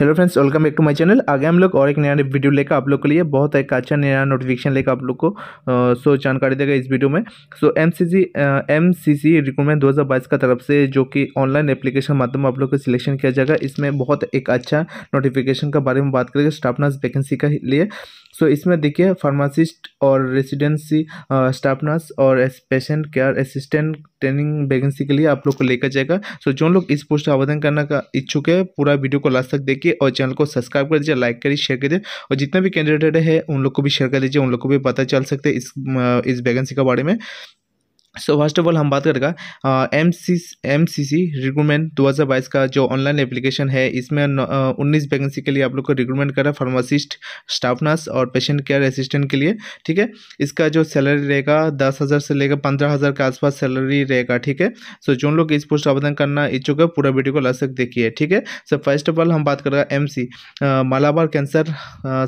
hello friends welcome back to my channel आगे हम लोग और एक नया वीडियो लेकर आप लोग के लिए बहुत एक अच्छा नया नोटिफिकेशन लेकर आप लोग को सो जानकारी देगा इस वीडियो में so M C C M C C recruitment दो का तरफ से जो कि ऑनलाइन एप्लीकेशन माध्यम आप लोग को सिलेक्शन किया जाएगा इसमें बहुत एक अच्छा नोटिफिकेशन के बारे में बात करेंगे स्टाफ नर्स वैकेंसी के लिए सो so, इसमें देखिए फार्मासिस्ट और रेसिडेंसी स्टाफ नर्स और patient care assistant training vacancy के लिए आप लोग को लेकर जाएगा सो so, जो लोग इस पोस्ट आवेदन करने का इच्छुक है पूरा वीडियो को लास्ट तक देखिए और चैनल को सब्सक्राइब कर दीजिए लाइक करिए शेयर करिए और जितना भी कैंडिडेट है उन लोग को भी शेयर कर दीजिए उन लोग को भी पता चल सकते इस इस वैकेंसी के बारे में सो फर्स्ट ऑफ ऑल हम बात करेगा M C M C C recruitment दो हज़ार बाईस का जो ऑनलाइन एप्लीकेशन है इसमें उन्नीस वैकेंसी के लिए आप लोग को रिक्रूटमेंट करा फार्मासिस्ट स्टाफ नर्स और पेशेंट केयर असिस्टेंट के लिए ठीक है इसका जो सैलरी रहेगा दस हज़ार से लेकर पंद्रह हज़ार के आसपास सैलरी रहेगा ठीक है सो जो लोग इस पोस्ट आवेदन करना इच्छुक है पूरा वीडियो को लास्ट तक देखिए ठीक है सो फर्स्ट ऑफ ऑल हम बात करेगा M C Malabar cancer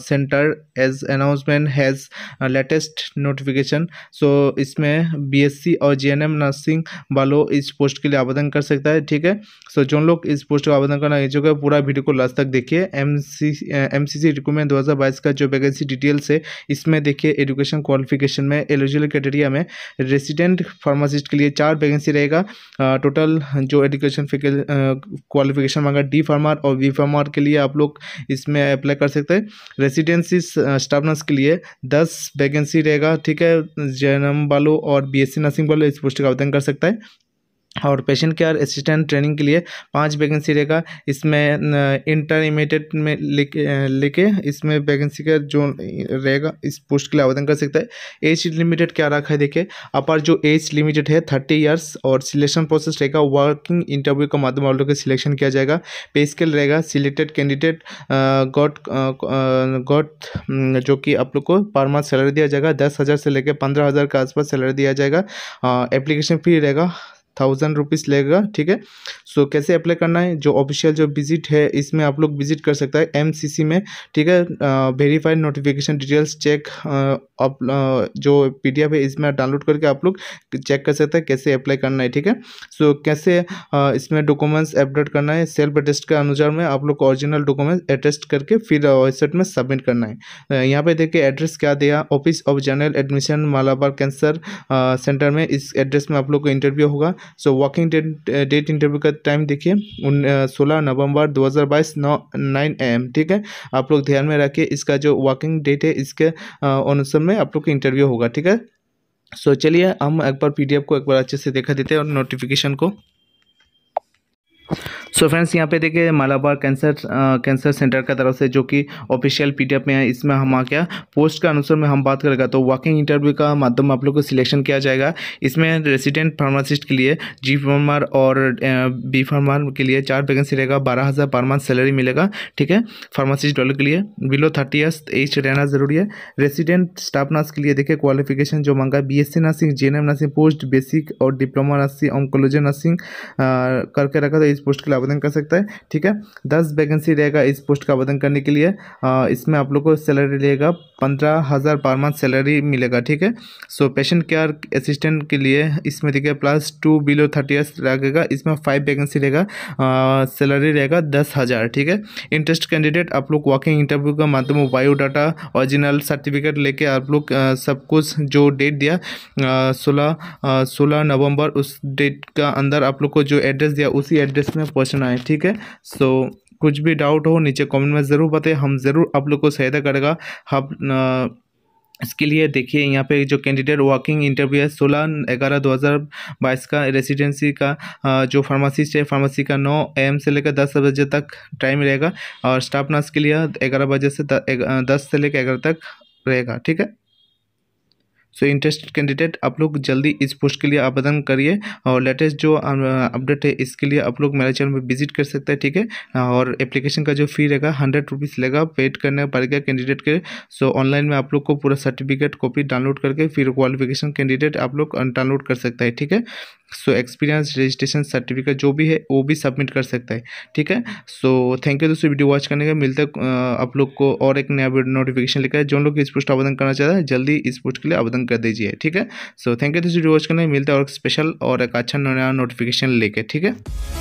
centre as announcement has latest notification so इसमें बी एस सी और जे एन नर्सिंग वालों इस पोस्ट के लिए आवेदन कर सकता है ठीक है सो जो लोग इस पोस्ट का आवेदन करना इच्छुक है पूरा वीडियो को लास्ट तक देखिए M C M C C recruitment दो का जो वैकेंसी डिटेल्स है इसमें देखिए एजुकेशन क्वालिफिकेशन में एलिजिबल क्राइटेरिया में रेसिडेंट फार्मासिस्ट के लिए चार वैकेंसी रहेगा टोटल जो एजुकेशन क्वालिफिकेशन मांगा डी फार्मर और वी फार्मर के लिए आप लोग इसमें अप्लाई कर सकते हैं रेसिडेंसी स्टाफ नर्स के लिए दस वैकेंसी रहेगा ठीक है जे एन वालों और बी एस नर्सिंग बल इस पुस्तक का आवेदन कर सकता है और पेशेंट केयर असिस्टेंट ट्रेनिंग के लिए पांच वैकेंसी रहेगा इसमें इंटरमीडिएट में लेके लेके इसमें वैकेंसी का जो रहेगा इस पोस्ट के लिए आवेदन कर सकता है एज लिमिटेड क्या रखा है देखिए अपर जो एज लिमिटेड है थर्टी ईयर्स और सिलेक्शन प्रोसेस रहेगा वर्किंग इंटरव्यू का माध्यम आप लोग का सिलेक्शन किया जाएगा पे स्केल रहेगा सिलेक्टेड कैंडिडेट गॉट गॉट जो कि आप लोग को पर मंथ सैलरी दिया जाएगा दस हज़ार से लेकर पंद्रह हज़ार के आसपास सैलरी दिया जाएगा एप्लीकेशन फी रहेगा थाउजेंड रुपीज़ लेगा ठीक है सो so, कैसे अप्लाई करना है जो ऑफिशियल जो विजिट है इसमें आप लोग विजिट कर सकता है एमसीसी में ठीक है वेरीफाइड नोटिफिकेशन डिटेल्स चेक आप जो पीडीएफ है इसमें डाउनलोड करके आप लोग चेक कर सकते हैं कैसे अप्लाई करना है ठीक है सो so, कैसे आ, इसमें डॉक्यूमेंट्स अपडेट करना है सेल्फ अटेस्ट के अनुसार में आप लोग को ऑरिजिनल डॉक्यूमेंट अटेस्ट करके फिर वेबसाइट में सबमिट करना है यहाँ पे देखिए एड्रेस क्या दिया office of general admission Malabar cancer centre में इस एड्रेस में आप लोग को इंटरव्यू होगा so walking date date interview का टाइम देखिए उन uh, सोलह नवंबर 2022 नौ नाइन एम ठीक है आप लोग ध्यान में रखिए इसका जो वॉकिंग डेट है इसके uh, अनुसार में आप लोग का इंटरव्यू होगा ठीक है सो चलिए हम एक बार एफ को एक बार अच्छे से देखा देते हैं और नोटिफिकेशन को सो फ्रेंड्स यहाँ पे देखिए मालाबार कैंसर कैंसर सेंटर का तरफ से जो कि ऑफिशियल पी में है इसमें हम आ गया पोस्ट के अनुसार में हम बात करेगा तो वॉकिंग इंटरव्यू का माध्यम आप लोग को सिलेक्शन किया जाएगा इसमें रेसिडेंट फार्मासिस्ट के लिए जी फार्मर और बी फार्मर के लिए चार वैकेंसी रहेगा बारह हज़ार पर मंथ सैलरी मिलेगा ठीक है फार्मासिस्ट डॉलर के लिए बिलो थर्टी ईयर्स एज रहना ज़रूरी है रेसिडेंट स्टाफ नर्स के लिए देखिए क्वालिफिकेशन जो मांगा B S nursing J nursing post basic और डिप्लोमा नर्सिंग ऑनकोलॉजी नर्सिंग करके रखा था इस पोस्ट के लिए आवेदन कर सकता है ठीक है दस वैकेंसी रहेगा इस पोस्ट का आवेदन करने के लिए आ, इसमें आप लोग को सैलरी रहेगा पंद्रह हज़ार पर मंथ सैलरी मिलेगा ठीक है सो पेशेंट केयर असिस्टेंट के लिए इसमें देखिए plus two below thirty years लगेगा इसमें फाइव वैकेंसी रहेगा सैलरी रहेगा दस हज़ार ठीक है इंटरेस्ट कैंडिडेट आप लोग वॉकिंग इंटरव्यू का माध्यम में बायोडाटा ओरिजिनल सर्टिफिकेट लेके आप लोग सब कुछ जो डेट दिया सोलह सोलह नवंबर उस डेट का अंदर आप लोग को जो एड्रेस दिया उसी एड्रेस में पहुँच क्वेश्चन आए ठीक है सो कुछ भी डाउट हो नीचे कमेंट में ज़रूर बताए हम ज़रूर आप लोग को सहायता करेगा हम इसके लिए देखिए यहाँ पे जो कैंडिडेट वर्किंग इंटरव्यू है सोलह ग्यारह दो हज़ार बाईस का रेसिडेंसी का जो फार्मासिस्ट है फार्मेसी का नौ एम से लेकर दस बजे तक टाइम रहेगा और स्टाफ नर्स के लिए ग्यारह बजे से दस से लेकर ग्यारह तक रहेगा ठीक है सो इंटरेस्टेड कैंडिडेट आप लोग जल्दी इस पोस्ट के लिए आवेदन करिए और लेटेस्ट जो अपडेट है इसके लिए आप लोग मेरे चैनल पर विजिट कर सकते हैं ठीक है और एप्लीकेशन का जो फी रहेगा हंड्रेड रुपीज़ लेगा पेड करने पड़ेगा कैंडिडेट के सो ऑनलाइन में आप लोग को पूरा सर्टिफिकेट कॉपी डाउनलोड करके फिर क्वालिफिकेशन कैंडिडेट आप लोग डाउनलोड कर सकता है ठीक है सो एक्सपीरियंस रजिस्ट्रेशन सर्टिफिकेट जो भी है वो भी सबमिट कर सकता है ठीक है सो थैंक यू दोस्तों वीडियो वॉच करने का मिलता है आप लोग को और एक नया नोटिफिकेशन लेकर जो लोग इस पोस्ट आवेदन करना चाहते हैं जल्दी इस पोस्ट के लिए आवेदन कर दीजिए ठीक है सो थैंक यू दोस्तों वीडियो वॉच करने का मिलता है और स्पेशल और एक अच्छा नया नोटिफिकेशन लेकर ठीक है